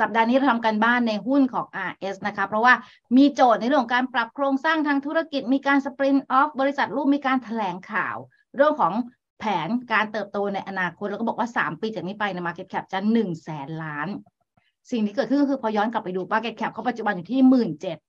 สัปดาห์นี้เราทำการบ้านในหุ้นของ RS นะคะเพราะว่ามีโจทย์ในเรื่องของการปรับโครงสร้างทางธุรกิจ มีการสปรินต์ออฟบริษัทลูก มีการถแถลงข่าว เรื่องของแผนการเติบโตในอนาคตแล้วก็บอกว่า 3 ปีจากนี้ไปใน Market Cap จะ1 0 0 0 0แสนล้าน สิ่งที่เกิดขึ้นก็คือพอย้อนกลับไปดู Market Cap เขาปัจจุบันอยู่ที่ 1 7 0 0 0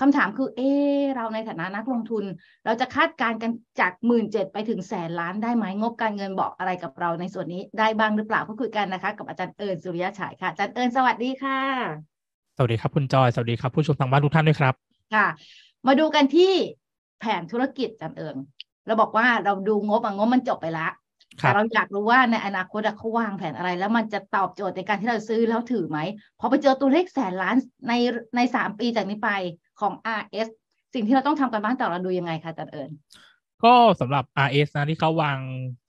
คำถามคือเออเราในฐานะนักลงทุน เราจะคาดการณ์กันจากหมื่นเจ็ดไปถึงแสนล้านได้ไหมงบการเงินบอกอะไรกับเราในส่วนนี้ได้บ้างหรือเปล่าพูดคุยกันนะคะกับอาจารย์เอิญสุริยะฉายค่ะอาจารย์เอิญสวัสดีค่ะ สวัสดีครับคุณจอยสวัสดีครับ ผู้ชมทางบ้านทุกท่านด้วยครับ ค่ะ มาดูกันที่แผนธุรกิจอาจารย์เอิญเราบอกว่าเราดูงบอ่ะงบมันจบไปละแต่เราอยากรู้ว่าในอนาคตเขาวางแผนอะไร แล้วมันจะตอบโจทย์ในการที่เราซื้อแล้วถือไหม พอไปเจอตัวเลขแสนล้านในในสามปีจากนี้ไปของ RS สิ่งที่เราต้องทำกันบ้างแต่เราดูยังไงคะจันเอิญก็สำหรับ RS นะที่เขาวาง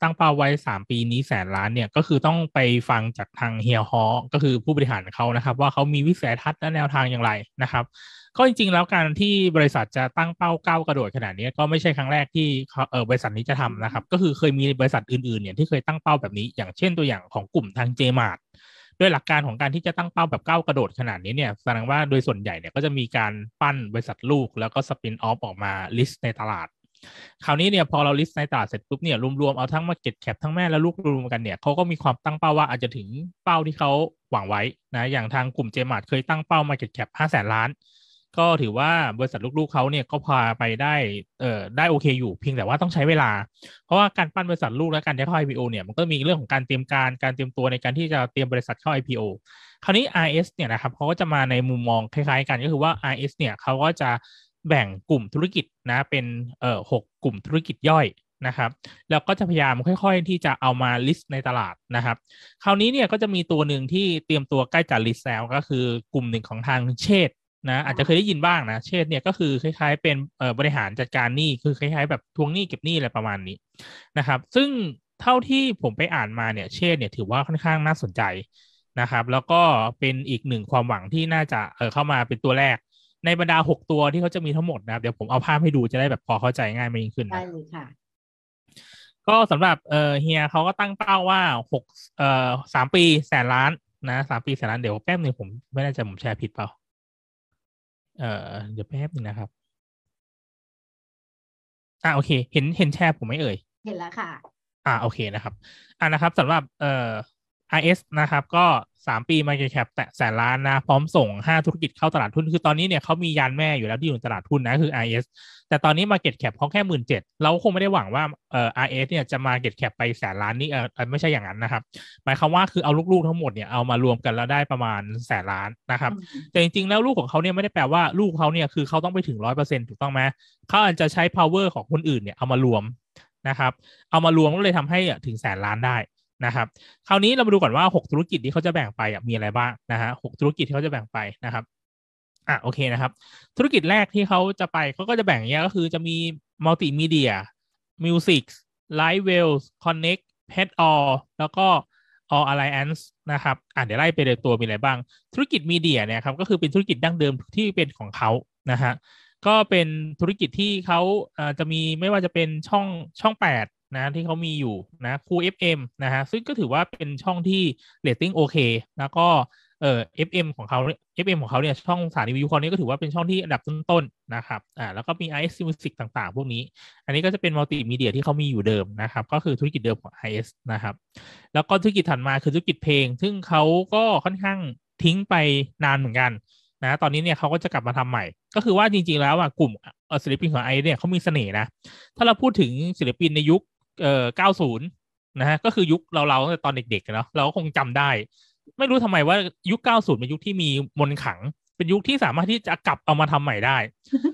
ตั้งเป้าไว้3ปีนี้แสนล้านเนี่ยก็คือต้องไปฟังจากทางเฮียฮอก็คือผู้บริหารเขานะครับว่าเขามีวิสัยทัศน์และแนวทางอย่างไรนะครับก็จริงๆ แล้วการที่บริษัทจะตั้งเป้าก้าวกระโดดขนาดนี้ก็ไม่ใช่ครั้งแรกที่เออบริษัทนี้จะทำนะครับ ก็คือเคยมีบริษัทอื่นๆ เนี่ยที่เคยตั้งเป้าแบบนี้ อย่างเช่นตัวอย่างของกลุ่มทางเจมาร์ดด้วยหลักการของการที่จะตั้งเป้าแบบก้าวกระโดดขนาดนี้เนี่ย แสดงว่าโดยส่วนใหญ่เนี่ยก็จะมีการปั้นบริษัทลูกแล้วก็สปินออฟออกมาลิสต์ในตลาด คราวนี้เนี่ยพอเราลิสต์ในตลาดเสร็จปุ๊บเนี่ยรวมๆเอาทั้งมาเก็ตแคปทั้งแม่และลูกรวมกันเนี่ยเขาก็มีความตั้งเป้าว่าอาจจะถึงเป้าที่เขาหวังไว้นะอย่างทางกลุ่มเจมาร์ดเคยตั้งเป้ามาเก็ตแคปห้าแสนล้านก็ถือว่าบริษัทลูกๆเขาเนี่ยก็พาไปได้เอ่อได้โอเคอยู่ เพียงแต่ว่าต้องใช้เวลาเพราะว่าการปั้นบริษัทลูกและการาะเข้า IPO เนี่ยมันก็มีเรื่องของการเตรียมการการเตรียมตัวในการที่จะเตรียมบริษัทเข้า IPO คราวนี้ RS เนี่ยนะครับเขาก็จะมาในมุมมองคล้ายๆกันก็คือว่า RS เนี่ยเขาก็จะแบ่งกลุ่มธุรกิจนะเป็นเอ่อหกกลุ่มธุรกิจย่อยนะครับแล้วก็จะพยายามค่อยๆที่จะเอามาลิสต์ในตลาดนะครับคราวนี้เนี่ยก็จะมีตัวหนึ่งที่เตรียมตัวใกล้จะลิสต์แล้วก็คือกลุ่มหนึ่งของทางเชษนะอาจจะเคยได้ยินบ้างนะ เชดเนี่ยก็คือคล้าย ๆเป็นบริหารจัดการหนี้คือคล้าย ๆ แบบทวงหนี้เก็บหนี้อะไรประมาณนี้นะครับ ซึ่งเท่าที่ผมไปอ่านมาเนี่ยเชดเนี่ยถือว่าค่อนข้างน่าสนใจนะครับ แล้วก็เป็นอีกหนึ่งความหวังที่น่าจะเเข้ามาเป็นตัวแรก ในบรรดาหกตัวที่เขาจะมีทั้งหมดนะครับเดี๋ยวผมเอาภาพให้ดูจะได้แบบพอเข้าใจง่ายมากยิ่งขึ้นได้เลยค่ะก็สำหรับเฮียเขาก็ตั้งเป้าว่าหกสามปีแสนล้านนะสามปีแสนล้านเดี๋ยวแป๊บหนึ่งผมไม่แน่ใจผมแชร์ผิดเปล่าเอ่อ เดี๋ยวแป๊บนึงนะครับ อ่าโอเค เห็นเห็นแชร์ผมไหมเอ่ย เห็นแล้วค่ะ อ่าโอเคนะครับ อ่านะครับสำหรับ เอ่อ RS นะครับก็ 3 ปีมาเก็ตแค p แตะแสนล้านนะ พร้อมส่ง 5 ธุรกิจเข้าตลาดทุนคือตอนนี้เนี่ยเขามียานแม่อยู่แล้วที่อยู่ในตลาดทุนนะ คือ RS แต่ตอนนี้มาเก็ตแคปเขาแค่หมื่นเจ็ดเราคงไม่ได้หวังว่าเอ่อ RS เนี่ยจะมาเก็ตแคปไปแสนล้านนี่เออไม่ใช่อย่างนั้นนะครับ หมายความว่าคือเอาลูกๆทั้งหมดเนี่ยเอามารวมกันแล้วได้ประมาณแสนล้านนะครับ แต่จริงๆแล้วลูกของเขาเนี่ยไม่ได้แปลว่าลูกเขาเนี่ยคือเขาต้องไปถึงร้อยเปอร์เซ็นต์ถูกต้องไหมเขาอาจจะใช้ power ของคนอื่นเนี่ยเอามารวมนะครับเอามารวมก็เลยทำให้ถึงแสนล้านได้นะครับคราวนี้เรามาดูก่อนว่า 6 ธุรกิจที่เขาจะแบ่งไปมีอะไรบ้างนะฮะหธุรกิจที่เขาจะแบ่งไปนะครับอ่ะโอเคนะครับธุรกิจแรกที่เขาจะไปเขาก็จะแบ่งเนี้ยก็คือ จะมีมัลติมีเดียมิวสิกไลฟ์เวลส์คอนเน็กเพดออแล้วก็ All Alliance นะครับอ่านเดี๋ยวไล่ไปเลยตัวมีอะไรบ้าง ธุรกิจมีเดียเนี่ยครับก็คือเป็นธุรกิจดั้งเดิมที่เป็นของเขานะฮะก็เป็นธุรกิจที่เขาจะมีไม่ว่าจะเป็นช่องช่อง8นะที่เขามีอยู่ นะคู FM นะฮะซึ่งก็ถือว่าเป็นช่องที่เรตติ้งโอเคแล้วก็เอ่อ FM ของเขา FM ของเขาเนี่ยช่องสถานีวิวคอนนี้ก็ถือว่าเป็นช่องที่อันดับต้นๆนะครับอ่าแล้วก็มี IS Music ต่างๆพวกนี้ อันนี้ก็จะเป็นมัลติมีเดียที่เขามีอยู่เดิมนะครับก็คือธุรกิจเดิมของ IS นะครับแล้วก็ธุรกิจถัดมาคือธุรกิจเพลง ซึ่งเขาก็ค่อนข้างทิ้งไปนานเหมือนกันนะตอนนี้เนี่ยเขาก็จะกลับมาทำใหม่ก็คือว่าจริงๆแล้วอ่ะกลุ่มศิลปินของไอเนี่ยเขามีเสน่ห์นะถ้าเราพูดถึงศิลปินในยุคเอ่อเก้าศูนย์นะฮะ ก็คือยุคเราเราตอนเด็กๆเนาะ เราก็คงจำได้ ไม่รู้ทำไมว่ายุคเก้าศูนย์เป็นยุคที่มีมนขัง เป็นยุคที่สามารถที่จะกลับเอามาทำใหม่ได้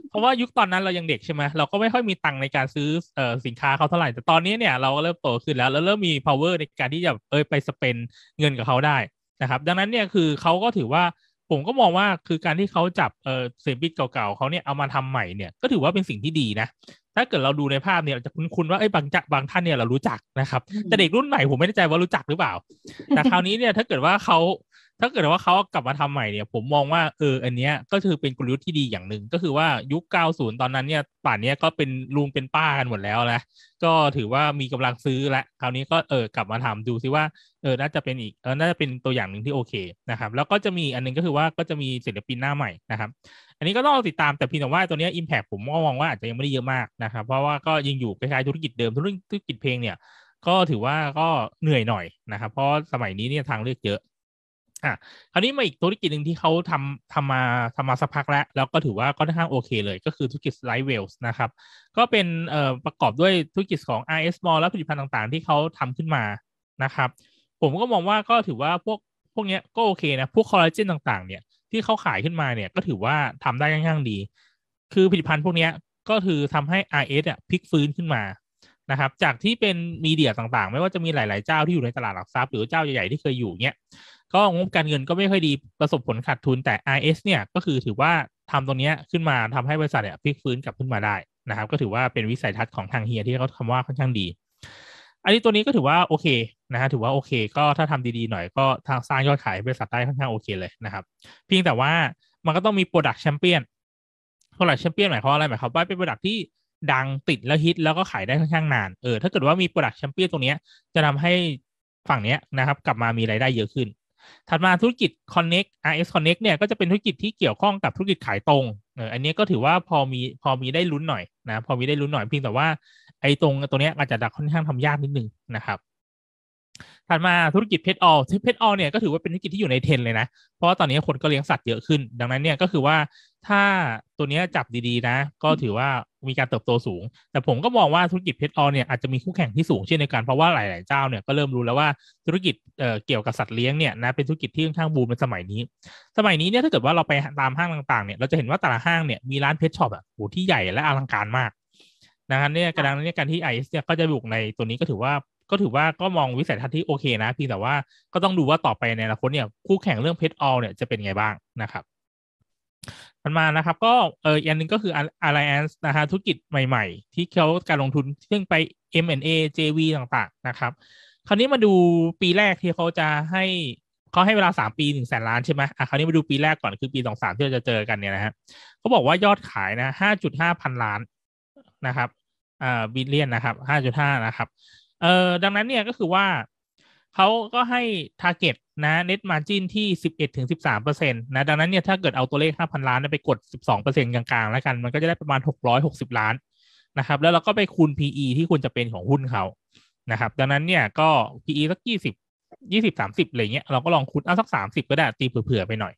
เพราะว่ายุคตอนนั้นเรายังเด็กใช่ไหมเราก็ไม่ค่อยมีตังในการซื้อเอ่อสินค้าเขาเท่าไหร่ แต่ตอนนี้เนี่ยเราก็เริ่มโตขึ้นแล้ว แล้วเริ่มมี power ในการที่จะเอยไปสเปนเงินกับเขาได้นะครับ ดังนั้นเนี่ยคือเขาก็ถือว่าผมก็มองว่าคือการที่เขาจับเอ่อเซบิทเก่าๆเขาเนี่ยเอามาทำใหม่เนี่ยก็ถือว่าเป็นสิ่งที่ดีนะ ถ้าเกิดเราดูในภาพเนี่ยเราจะคุ้นๆว่าไอ้บางจัะบางท่านเนี่ยเรารู้จักนะครับ แต่เด็กรุ่นใหม่ผมไม่แน่ใจว่ารู้จักหรือเปล่า แต่คราวนี้เนี่ยถ้าเกิดว่าเขาถ้าเกิดว่าเขากลับมาทำใหม่เนี่ย ผมมองว่าเออ อันเนี้ยก็คือเป็นกลยุทธ์ที่ดีอย่างหนึ่งก็คือว่ายุค 90 ตอนนั้นเนี่ย ป่านนี้ก็เป็นลุงเป็นป้ากันหมดแล้วแหละก็ถือว่ามีกำลังซื้อและ คราวนี้ก็เออกลับมาทำดูซิว่าเออน่าจะเป็นอีกเออน่าจะเป็นตัวอย่างหนึ่งที่โอเคนะครับแล้วก็จะมีอันนึงก็คือว่าก็จะมีศิลปินหน้าใหม่นะครับอันนี้ก็ต้องติดตามแต่พียงแต่ว่าตัวนี้อิมแพกผมมองว่าอาจจะยังไม่ได้เยอะมากนะครับเพราะว่าก็ยังอยู่คล้ายๆธุรกิจเดิมธุรกิจเพลงเนี่ยก็ถือว่าก็เหนื่อยหน่อยนะครับ เพราะสมัยนี้เนี่ยทางเลือกเยอะ่ะคราวนี้มาอีกธุรกิจหนึ่งที่เขาทำทำมาทำมาสักพักแล้วแล้วก็ถือว่าก็ค่อนข้างโอเคเลยก็คือธุรกิจไลฟ์เวลส์นะครับก็เป็นเอ่อประกอบด้วยธุรกิจของ RS Mall และผลิตภัณฑ์ต่างๆ ที่เขาทำขึ้นมานะครับผมก็มองว่าก็ถือว่าพวกพวกเนี้ยก็โอเคนะ พวกคอลลาเจนต่างๆเนี่ยที่เขาขายขึ้นมาเนี่ยก็ถือว่าทำได้ค่อนข้างดี คือผลิตภัณฑ์พวกเนี้ยก็คือทำให้ RS อ่ะพลิกฟื้นขึ้นมานะครับจากที่เป็นมีเดียต่างๆ ไม่ว่าจะมีหลายๆเจ้าที่อยู่ในตลาดหลักทรัพย์หรือเจ้าใหญ่ๆ ที่เคยอยู่เนี่ยก็งบการเงินก็ไม่ค่อยดีประสบผลขาดทุนแต่ IS เนี่ยก็คือถือว่าทำตรงนี้ขึ้นมาทำให้บริษัทเนี่ยพลิกฟื้นกลับขึ้นมาได้นะครับก็ถือว่าเป็นวิสัยทัศน์ของทางเฮียที่เขาคำว่าค่อนข้างดี อันนี้ตัวนี้ก็ถือว่าโอเคนะฮะถือว่าโอเค ก็ถ้าทำดีๆ หน่อยก็ทางสร้างยอดขายบริษัทได้ค่อนข้างโอเคเลยนะครับเพียงแต่ว่ามันก็ต้องมีโปรดักต์แชมเปี้ยนโปรดักต์แชมเปี้ยนหมายความอะไรหมายความว่าเป็นโปรดักต์ที่ดัง ติดแล้วฮิตแล้วก็ขายได้ค่อนข้างนานเออถ้าเกิดว่ามีโปรดักชั่นเปี้ยนตรงนี้ จะทำให้ฝั่งเนี้ยนะครับกลับมามีรายได้เยอะขึ้น ถัดมาธุรกิจ Connect RS Connect เนี่ยก็จะเป็นธุรกิจที่เกี่ยวข้องกับธุรกิจขายตรงเอออันนี้ก็ถือว่าพอมีพอมีได้ลุ้นหน่อยนะพอมีได้ลุ้นหน่อยเพียงแต่ว่าไอ้ตรง ตัวเนี้ยอาจจะดักค่อนข้างทำยากนิดนึงนะครับถัดมาธุรกิจเพชรออลเพชรออลเนี่ยก็ถือว่าเป็นธุรกิจที่อยู่ในเทรนเลยนะเพราะว่าตอนนี้คนก็เลี้ยงสัตว์เยอะขึ้นดังนั้นเนี่ยก็คือว่าถ้าตัวนี้จับดีๆนะก็ถือว่ามีการเติบโตสูง แต่ผมก็มองว่าธุรกิจเพชรออเนี่ยอาจจะมีคู่แข่งที่สูงเช่นเดียวกันเพราะว่าหลายๆเจ้าเนี่ยก็เริ่มรู้แล้วว่าธุรกิจเเกี่ยวกับสัตว์เลี้ยงเนี่ยนะเป็นธุรกิจที่ค่อนข้างบูมในสมัยนี้ สมัยนี้เนี่ยถ้าเกิดว่าเราไปตามห้างต่าง ๆเนี่ยเราจะเห็นว่าแต่ละห้างเนี่ยมีร้านเพชรช็อปอ่ะโหที่ใหญ่และอลังการมากนะครับเนี่ยกระดังนี้การที่ไอซ์เนี่ยก็จะบุกในตัวนี้ก็ถือว่าก็ถือว่าก็มองวิสัยทัศน์ที่โอเคนะเพียงแต่ว่าก็ต้องดูว่าต่อไปในอนาคตเนี่ยคู่แข่งเรื่องเพชรออเนี่ยจะเป็นไงบ้างนะครับมันมานะครับ ก็เอออันนึงก็คือะไรแอน c ์นะฮะธุรกิจใหม่ๆ ที่เขาการลงทุนซึ่งไป M&A JV ต่างๆนะครับ คราวนี้มาดูปีแรกที่เขาจะให้เขาให้เวลาสามปีหนึ่งแสนล้านใช่ไหมอ่ะคราวนี้มาดูปีแรกก่อนคือปีสองสามที่เราจะเจอกันเนี่ยนะฮะเขาบอกว่ายอดขายนะห้าจุดห้าพันล้านนะครับอ่าบิลเลียนนะครับห้าจุดห้านะครับเอ่อดังนั้นเนี่ยก็คือว่าเขาก็ให้ target นะ net margin ที่ 11-13%นตนะดังนั้นเนี่ยถ้าเกิดเอาตัวเลข 5,000 ล้านไปกด 12%กลางๆ แล้วกันมันก็จะได้ประมาณ 660 ล้านนะครับ แล้วเราก็ไปคูณ PE ที่ควรจะเป็นของหุ้นเขานะครับ ดังนั้นเนี่ยก็ PE สัก 20 20 30อะไรเงี้ยเราก็ลองคูณเอาสัก 30 ก็ได้ตีเผื่อๆไปหน่อย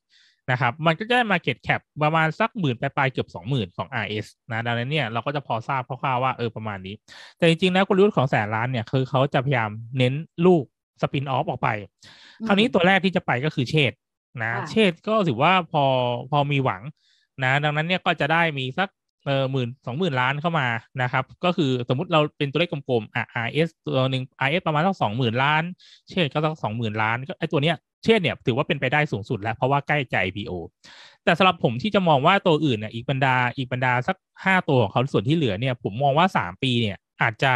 นะครับ มันก็จะได้ market cap ประมาณสักหมื่นปลายๆเกือบ20,000 ของ RS นะดังนั้นเนี่ยเราก็จะพอทราบคร่าวๆว่าเออประมาณนี้ แต่จริงๆแล้วกลยุทธ์ของแสนล้านเนี่ยคือเขาจะพยายามเน้นลูกสปินออฟออกไป คราวนี้ตัวแรกที่จะไปก็คือเชดนะ เชดก็ถือว่าพอพอมีหวังนะดังนั้นเนี่ยก็จะได้มีสักเออหมื่นสองหมื่นล้านเข้ามานะครับก็คือสมมติเราเป็นตัวเลขกลมๆอ่ะ RS ตัวหนึ่ง RS ประมาณสักสองหมื่นล้าน เชดก็สักสองหมื่นล้านก็ไอตัวเนี้ยเชดเนี่ยถือว่าเป็นไปได้สูงสุดแล้วเพราะว่าใกล้ใจ IPO แต่สำหรับผมที่จะมองว่าตัวอื่นเนี่ยอีกบรรดาอีกบรรดาสักห้าตัวของเขาส่วนที่เหลือเนี่ย ผมมองว่าสามปีเนี่ยอาจจะ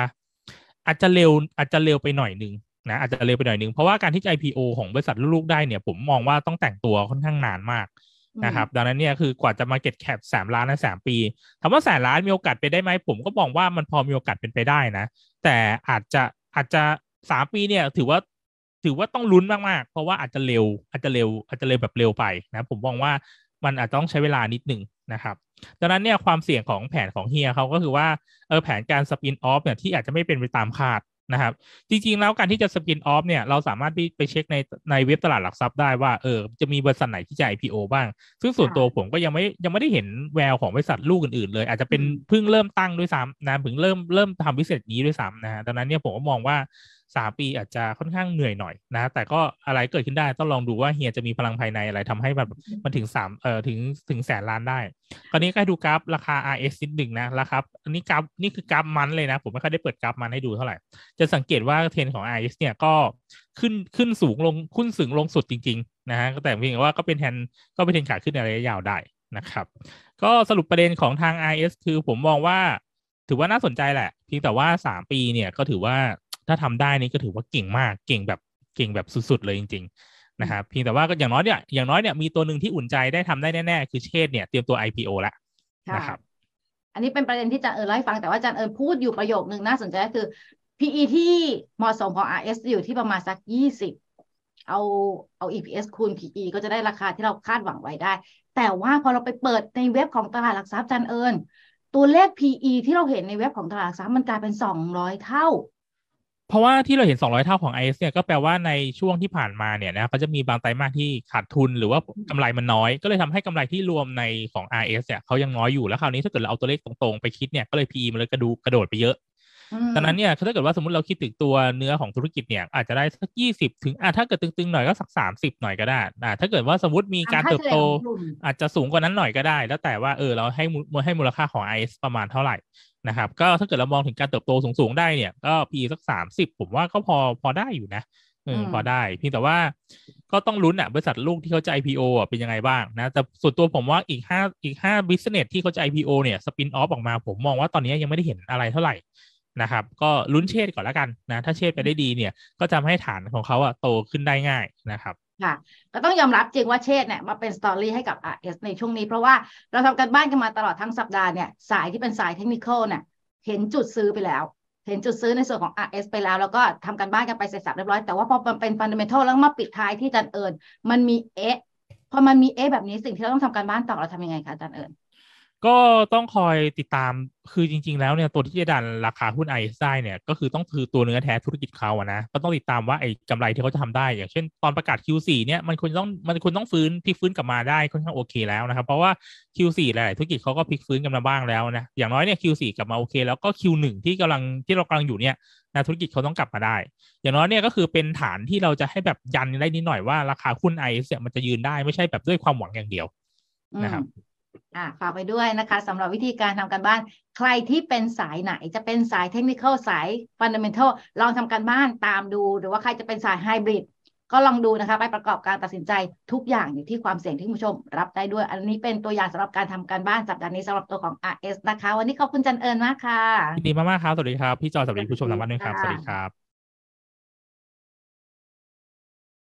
อาจจะเร็วอาจจะเร็วไปหน่อยหนึ่งนะอาจจะเร็วไปหน่อยนึง เพราะว่าการที่ IPO ของบริษัทลูกๆ ได้เนี่ยผมมองว่าต้องแต่งตัวค่อนข้างนานมากนะครับดังนั้นเนี่ยคือกว่าจะมาเก็ตแคปสามล้านในสามปีถามว่าแสนล้านมีโอกาสเป็นได้ไหม ผมก็บอกว่ามันพอมีโอกาสเป็นไปได้นะ แต่อาจจะอาจจะสามปีเนี่ยถือว่าถือว่าต้องลุ้นมากๆ เพราะว่าอาจจะเร็วอาจจะเร็วอาจจะเร็วแบบเร็วไปนะผมมองว่ามันอาจจะต้องใช้เวลานิดหนึ่งนะครับดังนั้นเนี่ยความเสี่ยงของแผนของเฮียเขาก็คือว่าเออแผนการสปินออฟเนี่ยที่อาจจะไม่เป็นไปตามคาดนะครับจริงๆแล้วการที่จะสปินออฟเนี่ยเราสามารถไปเช็คในในเว็บตลาดหลักทรัพย์ได้ว่าเออจะมีบริษัทไหนที่จะ IPO บ้าง ซึ่งส่วนตัวผมก็ยังไม่ยังไม่ได้เห็นแววของบริษัทลูกอื่นๆ เลย อาจจะเป็นเพิ่งเริ่มตั้งด้วยซ้ำนะเพิ่งเริ่มเริ่มทำวิสเศษนี้ด้วยซ้ำนะฮะดังนั้นเนี่ยผมก็มองว่าสามปีอาจจะค่อนข้างเหนื่อยหน่อยนะแต่ก็อะไรเกิดขึ้นได้ต้องลองดูว่าเฮียจะมีพลังภายในอะไรทำให้แบบมันถึงสามเอ่อถึงถึงแสนล้านได้คราวนี้ก็ดูกราฟราคา RS นิดหนึ่งนะราคาอันนี้กราฟนี่คือกราฟมันเลยนะผมไม่ค่อยได้เปิดกราฟมันให้ดูเท่าไหร่จะสังเกตว่าเทรนของ RS เนี่ยก็ขึ้นขึ้นสูงลงขึ้นสูงลงสุดจริงๆนะฮะแต่เพียงว่าก็เป็นแทนก็เป็นเทรนขาขึ้นในระยะยาวได้นะครับก็สรุปประเด็นของทาง RS คือผมมองว่าถือว่าน่าสนใจแหละเพียงแต่ว่า 3 ปีเนี่ยก็ถือว่าถ้าทำได้นี่ก็ถือว่าเก่งมากเก่งแบบ เก่งแบบสุดๆ เลยจริงๆ นะครับ เพียงแต่ว่าก็อย่างน้อยเนี่ย อย่างน้อยเนี่ยมีตัวหนึ่งที่อุ่นใจได้ทำได้แน่ๆ คือเชษเนี่ย เตรียมตัว IPO แล้วนะครับ อันนี้เป็นประเด็นที่จะเอิร์ล่าให้ฟัง แต่ว่าอาจารย์เอิญพูดอยู่ประโยคนึงน่าสนใจคือ PE ที่เหมาะสมของ RS อยู่ที่ประมาณสัก 20 เอา เอา EPS คูณ PE ก็จะได้ราคาที่เราคาดหวังไว้ได้ แต่ว่าพอเราไปเปิดในเว็บของตลาดหลักทรัพย์จันเอิญตัวเลข PE ที่เราเห็นในเว็บของตลาดหลักทรัพย์มันกลายเป็น 200 เท่าเพราะว่าที่เราเห็น 200 เท่าของ IS เนี่ยก็แปลว่าในช่วงที่ผ่านมาเนี่ยนะก็จะมีบางไตรมาสที่ขาดทุนหรือว่ากำไรมันน้อย ก็เลยทำให้กำไรที่รวมในของ i s เนี่ยเขายังน้อยอยู่แล้วคราวนี้ถ้าเกิดเราเอาตัวเลขตรง ๆ ไปคิดเนี่ยก็เลย PE มันเลยกระดูกระโดดไปเยอะดังนั้นเนี่ยถ้าเกิดว่าสมมติเราคิดถึงตัวเนื้อของธุรกิจเนี่ยอาจจะได้สักยี่สิบถึงอ่ะถ้าเกิดตึงๆหน่อยก็สักสามสิบหน่อยก็ได้อ่ะถ้าเกิดว่าสมมติมีการเติบโตอาจจะสูงกว่านั้นหน่อยก็ได้ แล้วแต่ว่าเออเราให้ให้มูลค่าของ IS ประมาณเท่าไหร่นะครับ ก็ถ้าเกิดเรามองถึงการเติบโตสูงๆได้เนี่ยก็ PE สักสามสิบผมว่าก็พอพอได้อยู่นะเออพอได้เพียงแต่ว่าก็ต้องลุ้นอ่ะบริษัทลูกที่เขาจะ IPO อ่ะเป็นยังไงบ้างนะ แต่ส่วนตัวผมว่าอีกห้าอีกห้าบิสเนสที่เขาจะ IPO เนี่ยสปินออฟออกมา ผมมองว่าตอนนี้ยังไม่ได้เห็นอะไรเท่าไหร่นะครับ ก็ลุ้นเชดก่อนแล้วกันนะ ถ้าเชดไปได้ดีเนี่ยก็จะให้ฐานของเขาอ่ะโตขึ้นได้ง่ายนะครับค่ะก็ต้องยอมรับจริงว่าเชษเนี่ยมาเป็นสตอรี่ให้กับ RS ในช่วงนี้เพราะว่าเราทำกันบ้านกันมาตลอดทั้งสัปดาห์เนี่ยสาย ที่เป็นสายเทคนิคเนี่ยเห็นจุดซื้อไปแล้ว เห็นจุดซื้อในส่วนของ RS ไปแล้วแล้วก็ทำกันบ้านกันไปเสร็จสับเรียบร้อย แต่ว่าพอมันเป็นฟันเดเมนทัลแล้วมาปิดท้ายที่จันเอิญมันมีเอพอมันมีเอแบบนี้สิ่งที่เราต้องทำการบ้านต่อเราทำยังไงคะจันเอิญก็ต้องคอยติดตามคือจริงๆแล้วเนี่ยตัวที่จะดันราคาหุ้นไอซ์ได้เนี่ยก็คือต้องคือตัวเนื้อแท้ธุรกิจเขาอะนะก็ต้องติดตามว่าไอ้กำไรที่เขาจะทำได้อย่าง เช่นตอนประกาศ Q4 เนี่ยมันควรต้องมันควรต้องฟื้นพลิกฟื้นกลับมาได้ค่อนข้างโอเคแล้วนะครับ เพราะว่า Q4 หลายๆธุรกิจเขาก็พลิกฟื้นกันมาบ้างแล้วนะอย่างน้อยเนี่ย Q4 กลับมาโอเคแล้วก็ Q1 ที่กำลังที่เรากำลังอยู่เนี่ยนะธุรกิจเขาต้องกลับมาได้อย่างน้อยเนี่ยก็คือเป็นฐานที่เราจะให้แบบยันได้นิดหน่อยว่าราคาหุ้นไอซ์เนี่ยมันจะยืนได้ไม่ใช่แบบด้วยความหวังอย่างเดียว นะครับอ่าฝากไปด้วยนะคะสำหรับวิธีการทำการบ้าน ใครที่เป็นสายไหนจะเป็นสายเทคนิคสายฟันเดเมนทัลลองทำการบ้านตามดู หรือว่าใครจะเป็นสายไฮบริดก็ลองดูนะคะ ไปประกอบการตัดสินใจทุกอย่างอยู่ที่ความเสี่ยงที่ผู้ชม รับได้ด้วย อันนี้เป็นตัวอย่างสำหรับการทำการบ้านสัปดาห์นี้สำหรับตัวของ RS นะคะวันนี้ขอบคุณจันเอิญมากค่ะดีมากๆครับสวัสดีครับพี่จอสวัสดีผู้ชมทางบ้านด้วยครับสวัสดีครับ